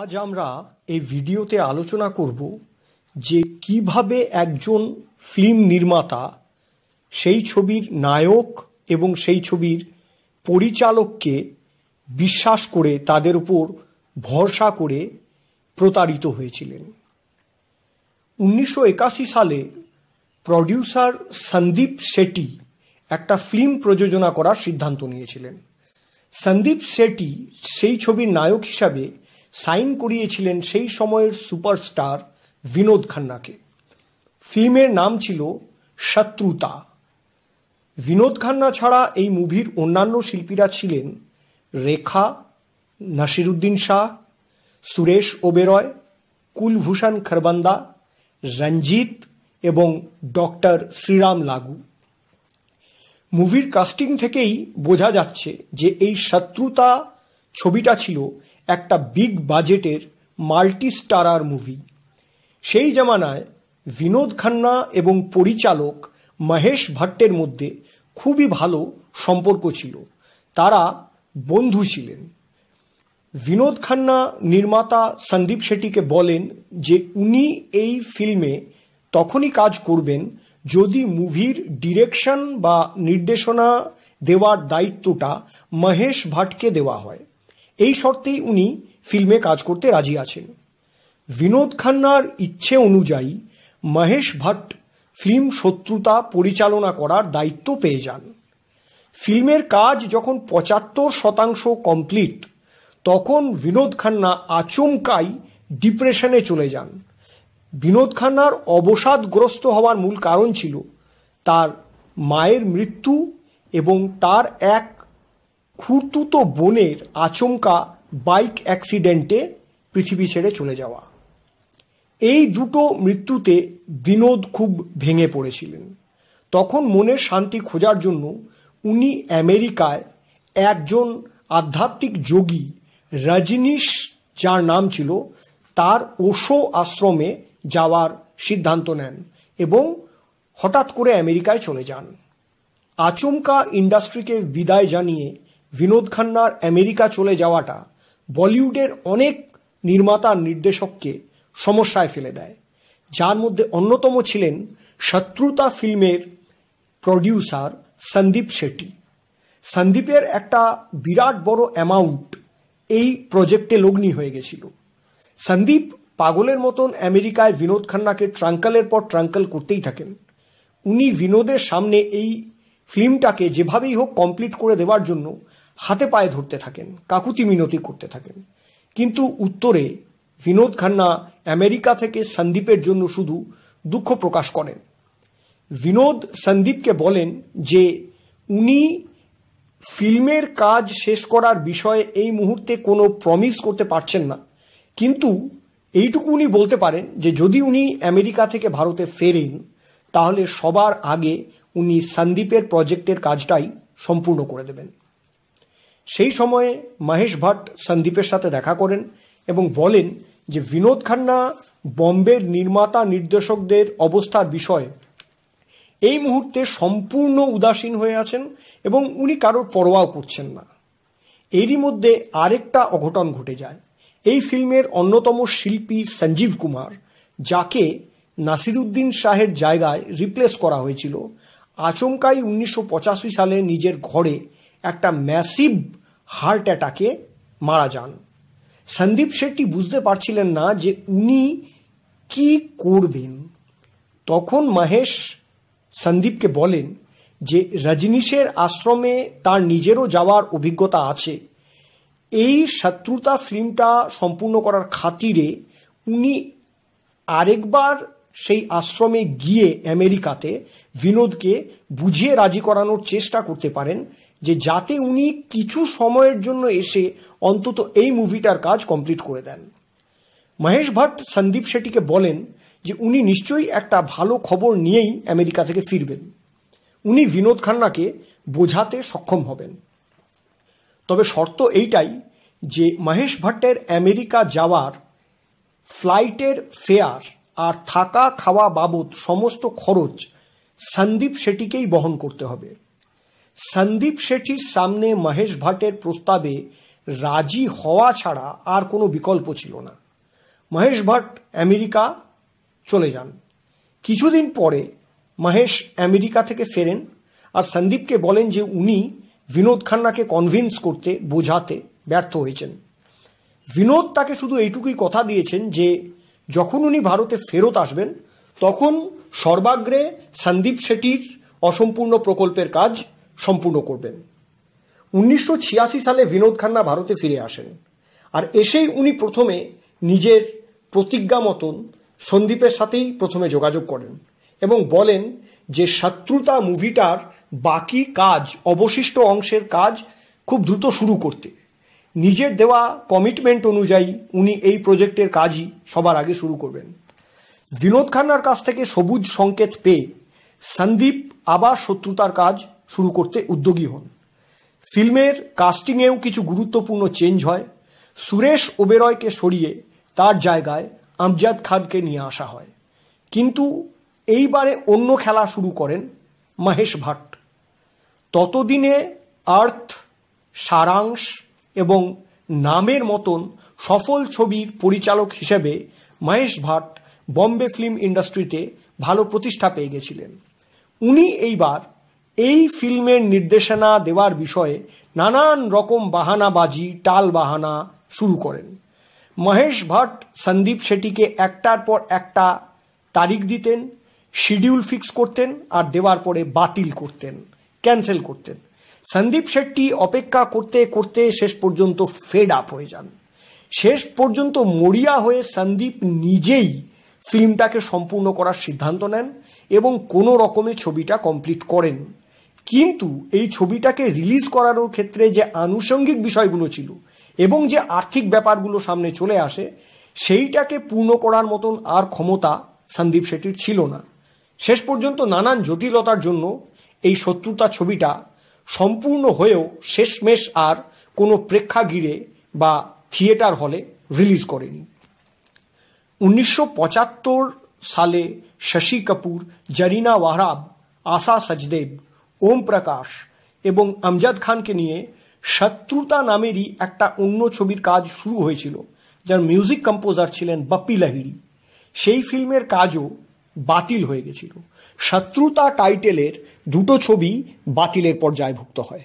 আজ আমরা এই ভিডিওতে আলোচনা করব যে কিভাবে একজন ফিল্ম নির্মাতা সেই ছবির নায়ক এবং সেই ছবির পরিচালককে বিশ্বাস করে তাদের উপর ভরসা করে প্রতারিত হয়েছিলেন উনিশশো সালে প্রডিউসার সন্দীপ শেট্টি একটা ফিল্ম প্রযোজনা করার সিদ্ধান্ত নিয়েছিলেন সন্দীপ শেটি সেই ছবির নায়ক হিসাবে সাইন করিয়েছিলেন সেই সময়ের সুপারস্টার বিনোদ খান্নাকে ফিল্মের নাম ছিল শত্রুতা বিনোদ খান্না ছাড়া এই মুভির অন্যান্য শিল্পীরা ছিলেন রেখা নাসিরুদ্দিন শাহ সুরেশ ওবেরয় কুলভূষণ খরবান্দা রঞ্জিত এবং ডক্টর শ্রীরাম লাগু মুভির কাস্টিং থেকেই বোঝা যাচ্ছে যে এই শত্রুতা ছবিটা ছিল একটা বিগ বাজেটের মাল্টি স্টারার মুভি সেই জামানায় বিনোদ খান্না এবং পরিচালক মহেশ ভট্টের মধ্যে খুবই ভালো সম্পর্ক ছিল তারা বন্ধু ছিলেন বিনোদ খান্না নির্মাতা সন্দীপ শেট্টিকে বলেন যে উনি এই ফিল্মে তখনই কাজ করবেন যদি মুভির ডিরেকশন বা নির্দেশনা দেওয়ার দায়িত্বটা মহেশ ভাটকে দেওয়া হয় এই শর্তেই উনি ফিল্মে কাজ করতে রাজি আছেন বিনোদ খান্নার ইচ্ছে অনুযায়ী মহেশ ভাট ফিল্ম শত্রুতা পরিচালনা করার দায়িত্ব পেয়ে যান ফিল্মের কাজ যখন পঁচাত্তর শতাংশ কমপ্লিট তখন বিনোদ খান্না আচমকাই ডিপ্রেশনে চলে যান বিনোদ খান্নার অবসাদগ্রস্ত হওয়ার মূল কারণ ছিল তার মায়ের মৃত্যু এবং তার এক খুঁড়তুতো বোনের আচমকা বাইক অ্যাক্সিডেন্টে পৃথিবী ছেড়ে চলে যাওয়া এই দুটো মৃত্যুতে বিনোদ খুব ভেঙে পড়েছিলেন তখন মনের শান্তি খোঁজার জন্য উনি আমেরিকায় একজন আধ্যাত্মিক যোগী রজনীশ যার নাম ছিল তার ওশো আশ্রমে যাওয়ার সিদ্ধান্ত নেন এবং হঠাৎ করে আমেরিকায় চলে যান আচমকা ইন্ডাস্ট্রিকে বিদায় জানিয়ে বিনোদ খান্নার আমেরিকা চলে যাওয়াটা বলিউডের অনেক নির্মাতা নির্দেশককে সমস্যায় ফেলে দেয় যার মধ্যে অন্যতম ছিলেন শত্রুতা ফিল্মের প্রডিউসার সন্দীপ শেট্টি সন্দীপের একটা বিরাট বড় অ্যামাউন্ট এই প্রজেক্টে লগ্নি হয়ে গেছিল সন্দীপ পাগলের মতন আমেরিকায় বিনোদ খান্নাকে ট্রাঙ্কালের পর ট্রাঙ্কাল করতেই থাকেন উনি বিনোদের সামনে এই ফিল্মটাকে যেভাবেই হোক কমপ্লিট করে দেওয়ার জন্য হাতে পায়ে ধরতে থাকেন কাকুতি মিনতি করতে থাকেন কিন্তু উত্তরে বিনোদ খান্না আমেরিকা থেকে সন্দীপের জন্য শুধু দুঃখ প্রকাশ করেন বিনোদ সন্দীপকে বলেন যে উনি ফিল্মের কাজ শেষ করার বিষয়ে এই মুহূর্তে কোনো প্রমিস করতে পারছেন না কিন্তু এইটুকু উনি বলতে পারেন যে যদি উনি আমেরিকা থেকে ভারতে ফেরেন তাহলে সবার আগে উনি সন্দীপের প্রজেক্টের কাজটাই সম্পূর্ণ করে দেবেন সেই সময়ে মহেশ ভট্ট সন্দীপের সাথে দেখা করেন এবং বলেন যে বিনোদ খান্না বম্বের নির্মাতা নির্দেশকদের অবস্থার বিষয়ে এই মুহূর্তে সম্পূর্ণ উদাসীন হয়ে আছেন এবং উনি কারোর পরোয়াও করছেন না এরই মধ্যে আরেকটা অঘটন ঘটে যায় এই ফিল্মের অন্যতম শিল্পী সঞ্জীব কুমার যাকে নাসিরুদ্দিন শাহের জায়গায় রিপ্লেস করা হয়েছিল আচমকাই উনিশশো সালে নিজের ঘরে একটা ম্যাসিভ হার্ট অ্যাটাকে মারা যান সন্দীপ শেট্টি বুঝতে পারছিলেন না যে উনি কি করবেন তখন মহেশ সন্দীপকে বলেন যে রজনীশের আশ্রমে তার নিজেরও যাওয়ার অভিজ্ঞতা আছে এই শত্রুতা ফিল্মটা সম্পূর্ণ করার খাতিরে উনি আরেকবার সেই আশ্রমে গিয়ে আমেরিকাতে বিনোদকে বুঝিয়ে রাজি করানোর চেষ্টা করতে পারেন যে যাতে উনি কিছু সময়ের জন্য এসে অন্তত এই মুভিটার কাজ কমপ্লিট করে দেন মহেশ ভট্ট সন্দীপ শেট্টিকে বলেন যে উনি নিশ্চয়ই একটা ভালো খবর নিয়েই আমেরিকা থেকে ফিরবেন উনি বিনোদ খান্নাকে বোঝাতে সক্ষম হবেন তবে শর্ত এইটাই যে মহেশ ভট্টের আমেরিকা যাওয়ার ফ্লাইটের ফেয়ার আর থাকা খাওয়া বাবদ সমস্ত খরচ সন্দীপ শেঠিকেই বহন করতে হবে সন্দীপ শেঠির সামনে মহেশ ভট্টের প্রস্তাবে রাজি হওয়া ছাড়া আর কোনো বিকল্প ছিল না মহেশ ভট্ট আমেরিকা চলে যান কিছুদিন পরে মহেশ আমেরিকা থেকে ফেরেন আর সন্দীপকে বলেন যে উনি বিনোদ খান্নাকে কনভিন্স করতে বোঝাতে ব্যর্থ হয়েছেন বিনোদ তাকে শুধু এইটুকুই কথা দিয়েছেন যে যখন উনি ভারতে ফেরত আসবেন তখন সর্বাগ্রে সন্দীপ শেঠির অসম্পূর্ণ প্রকল্পের কাজ সম্পূর্ণ করবেন উনিশশো সালে বিনোদ খান্না ভারতে ফিরে আসেন আর এসেই উনি প্রথমে নিজের প্রতিজ্ঞা মতন সন্দীপের সাথেই প্রথমে যোগাযোগ করেন এবং বলেন যে শত্রুতা মুভিটার বাকি কাজ অবশিষ্ট অংশের কাজ খুব দ্রুত শুরু করতে নিজের দেওয়া কমিটমেন্ট অনুযায়ী উনি এই প্রজেক্টের কাজই সবার আগে শুরু করবেন বিনোদ খান্নার কাছ থেকে সবুজ সংকেত পেয়ে সন্দীপ আবার শত্রুতার কাজ শুরু করতে উদ্যোগী হন ফিল্মের কাস্টিংয়েও কিছু গুরুত্বপূর্ণ চেঞ্জ হয় সুরেশ ওবেরয়কে সরিয়ে তার জায়গায় আমজাদ খানকে নিয়ে আসা হয় কিন্তু এইবারে অন্য খেলা শুরু করেন মহেশ ভাট ততদিনে আর্থ সারাংশ এবং নামের মতন সফল ছবির পরিচালক হিসেবে মহেশ ভাট বম্বে ফিল্ম ইন্ডাস্ট্রিতে ভালো প্রতিষ্ঠা পেয়ে গেছিলেন উনি এইবার এই ফিল্মের নির্দেশনা দেওয়ার বিষয়ে নানান রকম বাহানাবাজি টাল বাহানা শুরু করেন মহেশ ভাট সন্দীপ শেট্টিকে একটার পর একটা তারিখ দিতেন শিডিউল ফিক্স করতেন আর দেওয়ার পরে বাতিল করতেন ক্যান্সেল করতেন সন্দীপ শেট্টি অপেক্ষা করতে করতে শেষ পর্যন্ত ফেড আপ হয়ে যান শেষ পর্যন্ত মরিয়া হয়ে সন্দীপ নিজেই ফিল্মটাকে সম্পূর্ণ করার সিদ্ধান্ত নেন এবং কোনো রকমে ছবিটা কমপ্লিট করেন কিন্তু এই ছবিটাকে রিলিজ করানোর ক্ষেত্রে যে আনুষঙ্গিক বিষয়গুলো ছিল এবং যে আর্থিক ব্যাপারগুলো সামনে চলে আসে সেইটাকে পূর্ণ করার মতন আর ক্ষমতা সন্দীপ শেট্টির ছিল না শেষ পর্যন্ত নানান জটিলতার জন্য এই শত্রুতা ছবিটা সম্পূর্ণ হয়েও শেষমেশ আর কোনো প্রেক্ষাগৃহে বা থিয়েটার হলে রিলিজ করেনি উনিশশো সালে শশী কাপুর জরিনা ওয়াহরাব আশা সজদেব ওম প্রকাশ এবং আমজাদ খানকে নিয়ে শত্রুতা নামেরই একটা অন্য ছবির কাজ শুরু হয়েছিল যার মিউজিক কম্পোজার ছিলেন বাপ্পি লাহিড়ি সেই ফিল্মের কাজও বাতিল হয়ে গেছিল শত্রুতা টাইটেলের দুটো ছবি বাতিলের পর্যায়ভুক্ত হয়